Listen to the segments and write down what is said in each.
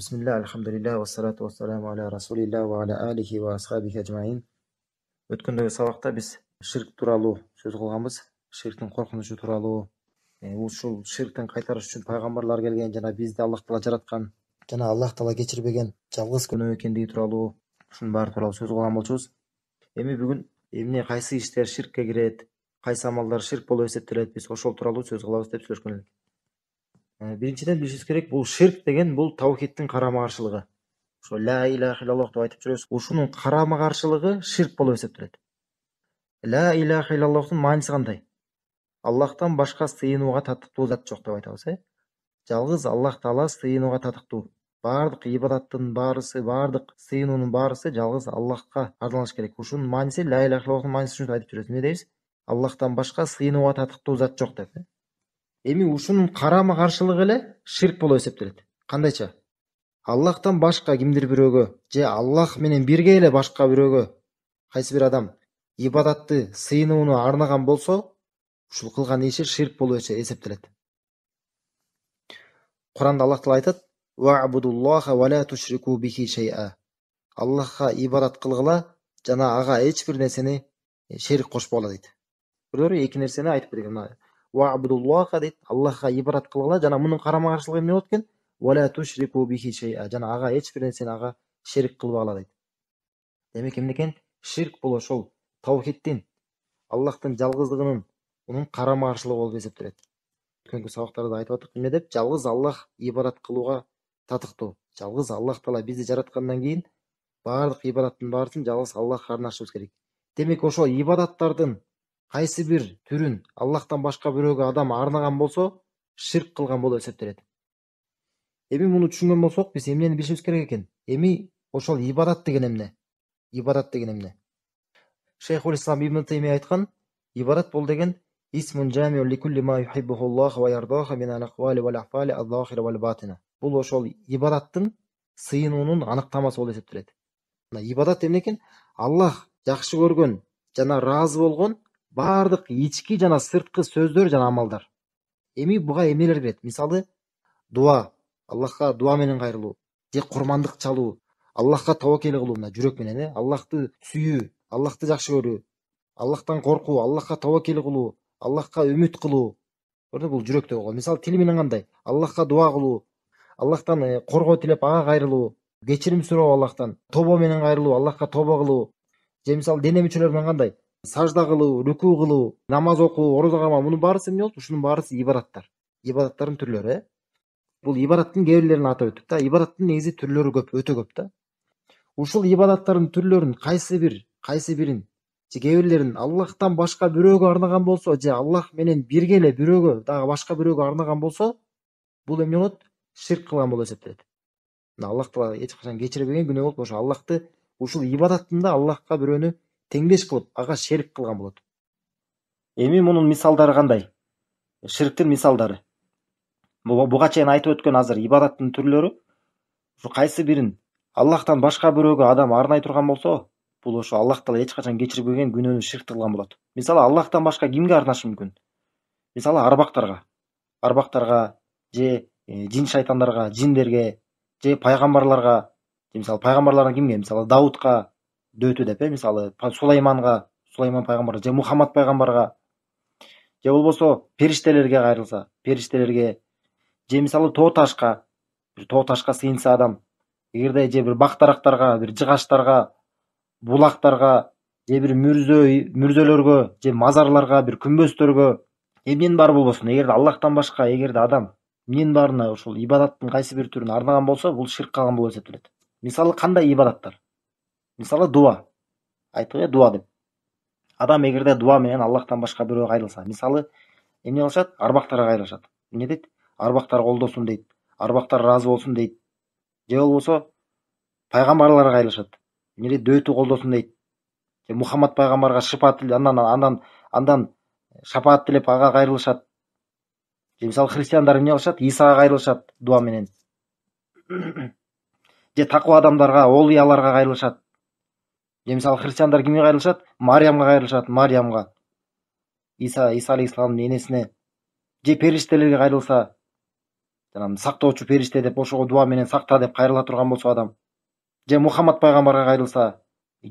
بسم الله alhamdulillah вассалату аля расулилля уа аля алихи уа асхабихи ажмаин өткендегі сабақта біз ширк туралы сөз қылғанбыз ширктің қорқынышы туралы ушул ширктен қайтарыш үшін пайғамбарлар келген жана бизди аллах тағала жаратқан жана аллах таала кечирбеген жалгыз күнә экендиги туралы ушунун баары туралы сөз кылган болчубуз эми бүгүн эмне кайсы иштер ширкке кирет кайсы амалдар ширк болуп эсептелет биз ошол тууралуу сөз кылабыз деп сүйлөшкөн элек Э, биринчиден билишибиз керек бул ширк деген бул таухиддин карама каршылыгы ошо ля илаха иллаллах деп айтып жүрөбүз ушунун карама каршылыгы ширк болуп эсептелет ля илаха иллаллахтын мааниси кандай аллахтан башка сыйынууга татыктуу зат жок деп айтабыз э жалгыз аллах таала сыйынууга татыктуу баардык ибадаттын баарысы баардык сыйынуунун баарысы жалгыз аллахка арналыш керек ушунун мааниси ля илаха иллаллахтын мааниси ушинтип айтып жүрөбүз эмне дейбиз аллахтан башка сыйынууга татыктуу зат жок деп э? эми ушунун карама каршылыгы эле ширк болуп эсептелет кандайча аллахтан башка кимдир бирөөгө же аллах менен бирге эле башка бирөөгө кайсы бир адам ибадатты сыйынууну арнаган болсо ушул кылган иши ширк болуп эсептелет куранда аллах таала айтат аллахка ибадат кылгыла жана ага эч бир нерсени шерик кошпогула дейт бирөөлөр эки нерсени айтып берген мына уабдуллаха дейді аллахқа ибадат қылғыла жаңа мұның қарама қарсылығы не болады екен жаңа аға ешбір нәрсені аға шерік қылып ала дейді демек кімде екен ширк бұл ошол таухидтин аллахтың жалғыздығының оның қарама қарсылығы болып есептеледі өткенгі сабақтарда айтып отырдық не деп жалғыз аллах ибадат қылуға татықты жалғыз аллах тағала бізді жаратқаннан кейін барлық ибадаттың барысын жалғыз аллахқа арнашуымыз керек демек ошол ибадаттардың кайсы бир түрүн аллахтан башка бирөөгө адам арнаған болсо ширк қылған болып эсептелет эми муну түшүнгөн болсок биз эмнени билишибиз керек экен эми ошол ибадат деген эмне ибадат деген эмне шейхул ислам ибн тейми айткан ибадат бул деген бул ошол ибадаттын сыйынуунун аныктамасы болуп эсептелет мына ибадат эмне экен аллах жакшы көргөн жана ыраазы болгон баардык ички жана сырткы сөздөр жана амалдар эми буга эмнелер кирет мисалы дуба аллахка дуба менен кайрылуу же курмандык чалуу аллахка тобокел кылуу мына жүрөк менен э аллахты сүйүү аллахты жакшы көрүү аллахтан коркуу аллахка тобокел кылуу аллахка үмүт кылуу көрдүбү бул жүрөктө болгон мисалы тил менен кандай аллахка дуба кылуу аллахтан э, коргоо тилеп ага кайрылуу кечирим суроо аллахтан тобо менен кайрылуу аллахка тобо кылуу же мисалы дене мүчөлөр менен кандай сажда кылуу рүку кылуу намаз окуу орозо кармоо мунун баарысы эмне болот ушунун баарысы ибараттар ибадаттардын түрлөрү э бул ибадаттын кээ бирлерин атап өттүк да ибадаттын негизи түрлөрү көп өтө көп да ушул ибадаттардын түрлөрүн кайсы бир кайсы бирин же кээ бирлерин аллахтан башка бирөөгө арнаган болсо же аллах менен бирге эле бирөөгө дагы башка бирөөгө арнаган болсо бул эмне болот ширк кылган болуп эсептелет мына аллах таала эч качан кечире берген күнөө болуп ошо аллахты ушул ибадаттын аллахка бирөөнү теңдес кылып аға шерік қылған болады эми мұның мисалдары қандай ширктин мисалдары буга чейин айтып өткен азыр ибадаттын түрлөрү қайсы бірін бирин аллахтан башқа бирөөгө адам арнай тұрған болса бұл ошо аллах тағала ешқашан качан кечирбеген күнөөнү ширкти кылган болот мисалы аллахтан башка кимге арнашы мүмкін мисалы арбақтарға арбақтарға же э, жин шайтандарға жиндерге же пайғамбарларға мысалы мисалы кімге кимге мисалы дөөтү деп э мисалы сулайманга сулайман пайгамбар же мухаммад пайгамбарга же болбосо периштелерге кайрылса периштелерге же мисалы тоо ташка бир тоо ташка сыйынса адам эгерде же бир бак дарактарга бир жыгачтарга булактарга же бир мүрзө мүрзөлөргө же мазарларга бир күмбөздөргө эмненин баары болбосун эгерде аллахтан башка эгерде адам эмненин баарына ушул ибадаттын кайсы бир түрүн арнаган болсо бул ширк калган болуп эсептелет мисалы кандай ибадаттар мысалы дуа айттық иә дуа деп адам егерде дуа менен аллахтан башка бирөөгө кайрылса мисалы эмне кылышат арбактарга кайрылышат эмне дейт арбактар колдосун дейт арбактар ыраазы болсун дейт же болбосо пайгамбарларга кайрылышат эмне дейт дөөтү колдосун дейт же мухаммад пайгамбарга шыпаат андан андан андан шапаат тилеп ага кайрылышат же мисалы христиандар эмне кылышат исага кайрылышат дуа менен же такуа адамдарга олуяларга кайрылышат е мысалы христиандар кімге қайырылышады мариямға қайырылышады мариямға иса иса алейхисаламның енесіне же періштелерге қайырылса жаңағы сақтаушы періште деп ошого менен сакта деп кайрыла турган болсо адам же мухаммад пайгамбарга кайрылса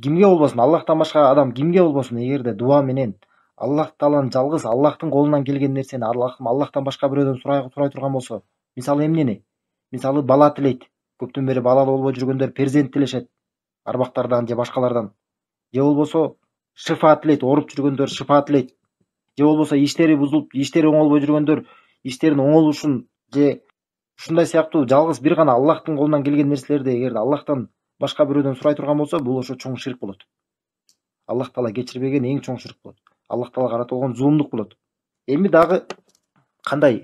кимге болбосун аллахтан башка адам кимге болбосун эгерде дуа менен аллах тааланын жалгыз аллахтын колунан келген нерсени аллахтан башка бирөөдөн сұрай, сурай турган болсо мисалы эмнени мисалы бала тилейт көптөн бери балалуу болбой жүргөндөр перзент тилешет арбактардан же башкалардан же болбосо шифа тилейт ооруп жүргөндөр шифа тилейт же болбосо иштери бузулуп иштери оңолбой жүргөндөр иштерин оңолушун же ушундай сыяктуу жалгыз бир гана аллахтын колунан келген нерселерди эгерде аллахтан башка бирөөдөн сурай турган болсо бул ошо чоң ширк болот аллах таала кечирбеген эң чоң ширк болот аллах таалага карата зулумдук болот эми дагы кандай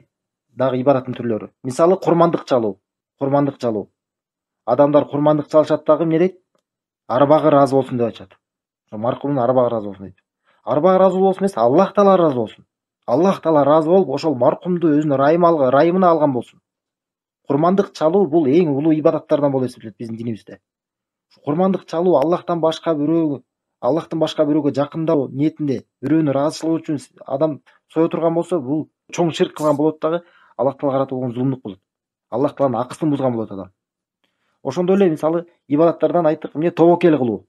дагы ибадаттын түрлөрү мисалы курмандык чалуу курмандык чалуу адамдар курмандык чалышат дагы эмне дейт арбагы ыраазы болсун деп айтышат маркумдун арбагы ыраазы болсун дейт арбагы ыраазы болсун эмес аллах таала ыраазы болсун аллах таала ыраазы болуп ошол маркумду өзүнүн ырайымына алган болсун курмандык чалуу бул эң улуу ибадаттардан болуп эсептелет биздин динибизде курмандык чалуу аллахтан башка бирөөгө аллахтан башка бирөөгө жакындоо ниетинде бирөөнүн ыраазычылыгы үчүн адам сое турган болсо бул чоң ширк кылган болот дагы аллах таалага карата болгон зулумдук болот аллах тааланын акысын бузган болот адам ошондой эле мисалы ибадаттардан айттык эмне тобокел кылуу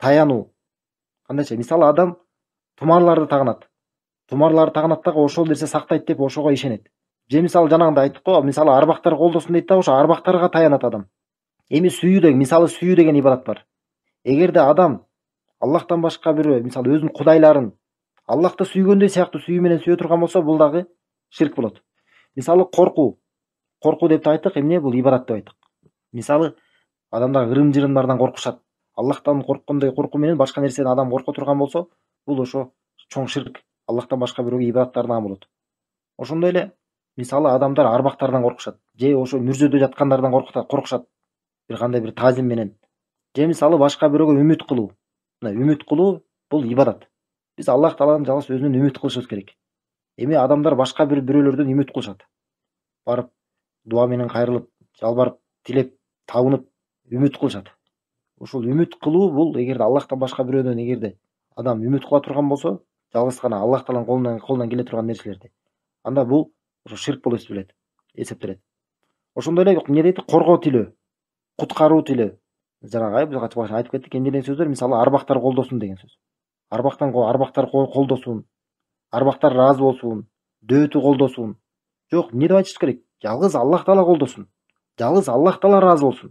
таянуу кандайча мисалы адам тумарларды тагынат тумарларды тагынат дагы ошол нерсе сактайт деп ошого ишенет же мисалы жанагындай айттык го мисалы арбактар колдосун дейт дагы ошо арбактарга таянат адам эми сүйүү деген мисалы сүйүү деген ибадат бар эгерде адам аллахтан башка бирөө мисалы өзүнүн кудайларын аллахты сүйгөндөй сыяктуу сүйүү менен сүйө турган болсо бул дагы ширк болот мисалы коркуу коркуу деп да айттык эмне бул ибадат деп айттык мисалы адамдар ырым жырымдардан коркушат аллахтан корккондой коркуу менен башка нерседен адам корко турган болсо бул ошо чоң ширк аллахтан башка бирөөгө ибадаттарынан болот ошондой эле мисалы адамдар арбактардан коркушат же ошо мүрзөдө жаткандардан коркушат бир кандай бир таазим менен же мисалы башка бирөөгө үмүт кылуу мына үмүт кылуу бул ибадат биз аллах тааланын жалгыз өзүнөн үмүт кылышыбыз керек эми адамдар башка бир бирөөлөрдөн үмүт кылышат барып дуа менен кайрылып жалбарып тилеп табынып үмүт кылышат Ошол үмүт кылуу бул эгерде аллахтан башка бирөөдөн эгерде адам үмүт кыла турган болсо жалгыз гана аллах тааланын колунан келе турган нерселерди анда бул ошо ширк болуп эсептелет эсептелет ошондой эле эмне дейт коргоо тилөө куткаруу тилөө жанагы биз айтып кеттик эмне деген сөздөр мисалы арбактар колдосун деген сөз арбактан арбактар колдосун арбактар ыраазы болсун дөөтү колдосун жок эмне деп айтыш керек жалгыз аллах таала колдосун жалгыз аллах тағала разы болсын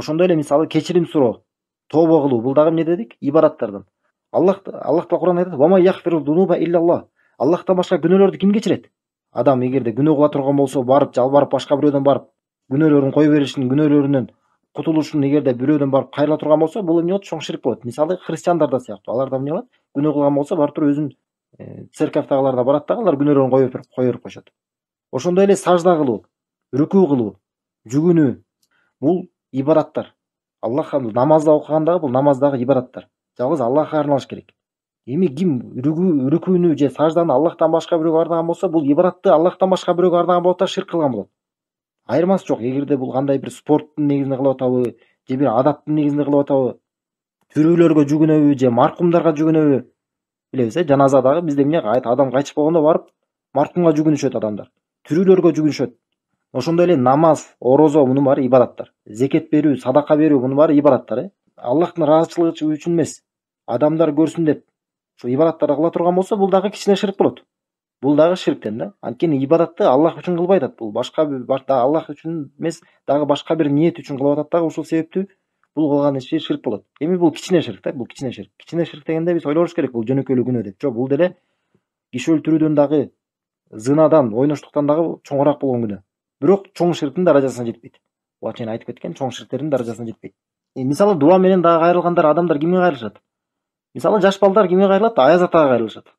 ошондой эле мисалы кечирим суроо тообо кылуу бул дагы эмне дедик ибадаттардан аллах аллах таала куранда айтат аллахтан башка күнөөлөрдү ким кечирет адам эгерде күнөө кыла турган болсо барып жалбарып башка бирөөдөн барып күнөөлөрүн кое беришин күнөөлөрүнөн кутулушун эгерде бирөөдөн барып кайрыла турган болсо бул эмне болот чоң ширк болот мисалы христиандар да сыяктуу алар да эмне кылат күнөө кылган болсо барып туруп өзүн э, церковдагылар да барат дагы алар күнөөлөрүн кое берип кое берип ошондой эле сажда кылуу рүкү кылуу жүгүнү бул ибараттар аллахка намазда окугандагы бул намаздагы ибараттар жалгыз аллахка арналыш керек эми ким рүкүүнү же сажданы аллахтан башка бирөөгө арнаган болсо бул ибаратты аллахтан башка бирөөгө арнаган болот да ширк кылган болот айырмасы жок эгерде бул кандай бир спорттун негизинде кылып атабы же бир адаттын негизинде кылып атабы тирүүлөргө жүгүнөбү же маркумдарга жүгүнөбү билебиз э жаназа дагы бизде эмне адам кайтыш болгондо барып маркумга жүгүнүшөт адамдар тирүүлөргө жүгүнүшөт ошондой эле намаз орозо мунун баары ибадаттар зекет берүү садака берүү мунун баары ибадаттар э аллахтын ыраазычылыгы үчүн эмес адамдар көрсүн деп ушул ибадаттарды кыла турган болсо бул дагы кичине ширк болот бул дагы ширктен да анткени ибадатты аллах үчүн кылбай атат бул башка аллах үчүн эмес дагы башка бир ниет үчүн кылып атат дагы ушул себептүү бул кылган иши ширк болот эми бул кичине ширк да бул кичине ширк кичине ширк дегенде биз ойлобуш керек бул жөнөкөйлүү күнөө деп жок бул деле киши өлтүрүүдөн дагы зынадан ойноштуктан дагы чоңураак болгон күнөө бирок чоң ширктин даражасына жетпейт буга чейин айтып кеткен чоң ширктердин даражасына жетпейт э, мисалы дуа менен дагы кайрылгандар адамдар кимге кайрылышат мисалы жаш балдар кимге кайрылат аяз атага кайрылышат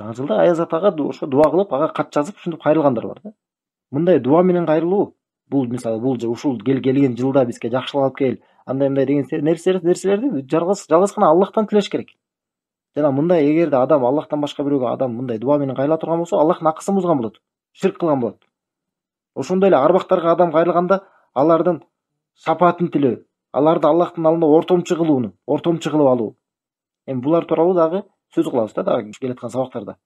жаңы жылда аяз атага ошо дуа кылып ага кат жазып ушинтип кайрылгандар бар да мындай дуа менен кайрылуу бул мисалы бул ушул келген жылда бизге жакшылык алып кел андай мындай деген нерселерди жалгыз жалгыз гана аллахтан тилеш керек жана мындай эгерде адам аллахтан башка бирөөгө адам мындай дуа менен кайрыла турган болсо аллахтын акысын бузган болот ширк кылган болот ошондой эле арбактарга адам кайрылганда алардын сапатын тилөө аларды аллахтын алдында ортомчу кылууну ортомчу кылып алуу эми булар тууралуу дагы сөз кылабыз да дагы келаткан сабактарда